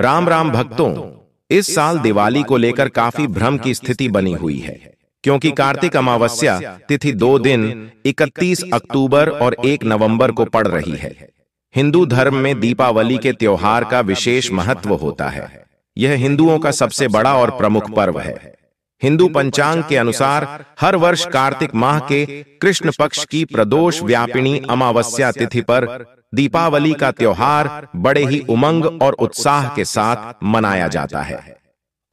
राम राम भक्तों इस साल दिवाली को लेकर काफी भ्रम की स्थिति बनी हुई है क्योंकि कार्तिक अमावस्या तिथि दो दिन 31 अक्टूबर और 1 नवंबर को पड़ रही है हिंदू धर्म में दीपावली के त्योहार का विशेष महत्व होता है यह हिंदुओं का सबसे बड़ा और प्रमुख पर्व है हिंदू पंचांग के अनुसार हर वर्ष कार्तिक माह के कृष्ण पक्ष की प्रदोष व्यापिनी अमावस्या तिथि पर दीपावली का त्योहार बड़े ही उमंग और उत्साह के साथ मनाया जाता है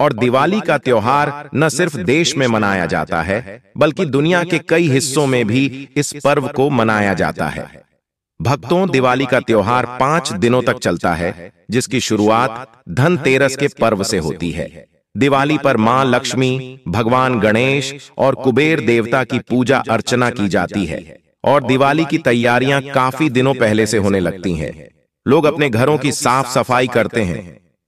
और दिवाली का त्योहार न सिर्फ देश में मनाया जाता है बल्कि दुनिया के कई हिस्सों में भी इस पर्व को मनाया जाता है भक्तों दिवाली का त्योहार पांच दिनों तक चलता है जिसकी शुरुआत धनतेरस के पर्व से होती है दिवाली पर मां लक्ष्मी भगवान गणेश और कुबेर देवता की पूजा अर्चना की जाती है और दिवाली की तैयारियां काफी दिनों पहले से होने लगती हैं लोग अपने घरों की साफ सफाई करते हैं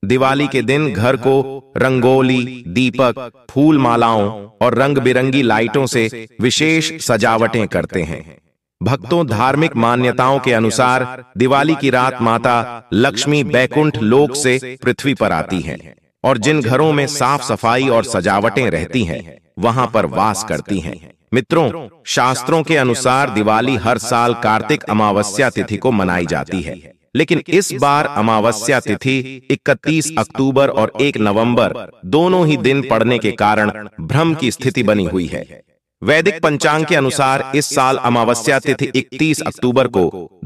दिवाली के दिन घर को रंगोली दीपक फूल मालाओं और रंग बिरंगी लाइटों से विशेष सजावटें करते हैं भक्तों धार्मिक मान्यताओं के अनुसार दिवाली की रात माता लक्ष्मी बैकुंठ लोक से पृथ्वी पर आती हैं और जिन घरों में साफ सफाई और सजावटें रहती हैं वहां पर वास करती हैं मित्रों शास्त्रों के अनुसार दिवाली हर साल कार्तिक अमावस्या तिथि को मनाई जाती है लेकिन इस बार अमावस्या तिथि 31 अक्टूबर और 1 नवंबर दोनों ही दिन पड़ने के कारण भ्रम की स्थिति बनी हुई है वैदिक पंचांग के अनुसार इस साल अमावस्या तिथि 31 अक्टूबर को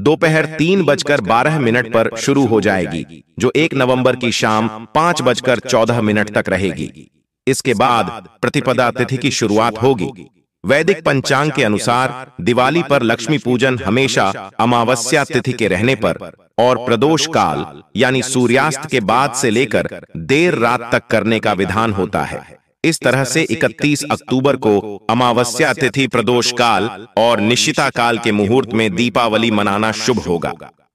दोपहर तीन बजकर बारह मिनट पर शुरू हो जाएगी जो एक नवंबर की शाम पांच बजकर चौदह मिनट तक रहेगी इसके बाद प्रतिपदा तिथि की शुरुआत होगी वैदिक पंचांग के अनुसार दिवाली पर लक्ष्मी पूजन हमेशा अमावस्या तिथि के रहने पर और प्रदोष काल यानी सूर्यास्त के बाद से लेकर देर रात तक करने का विधान होता है इस तरह से 31 अक्टूबर को अमावस्या तिथि प्रदोष काल और निश्चिता काल के मुहूर्त में दीपावली मनाना शुभ होगा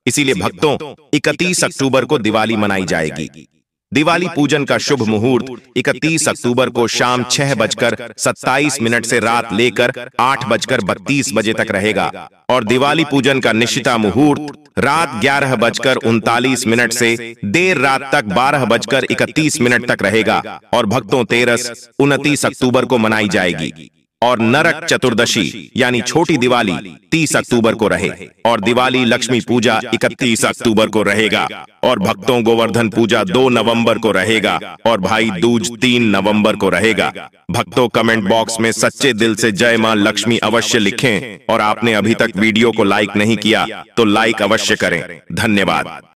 इसीलिए भक्तों 31 अक्टूबर को दिवाली मनाई जाएगी दिवाली पूजन का शुभ मुहूर्त 31 अक्टूबर को शाम छह बजकर सत्ताईस मिनट से रात लेकर आठ बजकर बत्तीस बजे तक रहेगा और दिवाली पूजन का निश्चिता मुहूर्त रात ग्यारह बजकर उनतालीस मिनट से देर रात तक बारह बजकर इकतीस मिनट तक रहेगा और भक्तों तेरस उनतीस अक्टूबर को मनाई जाएगी और नरक चतुर्दशी यानी छोटी दिवाली 30 अक्टूबर को रहे और दिवाली लक्ष्मी पूजा 31 अक्टूबर को रहेगा और भक्तों गोवर्धन पूजा 2 नवंबर को रहेगा और भाई दूज 3 नवंबर को रहेगा भक्तों कमेंट बॉक्स में सच्चे दिल से जय मां लक्ष्मी अवश्य लिखें और आपने अभी तक वीडियो को लाइक नहीं किया तो लाइक अवश्य करें धन्यवाद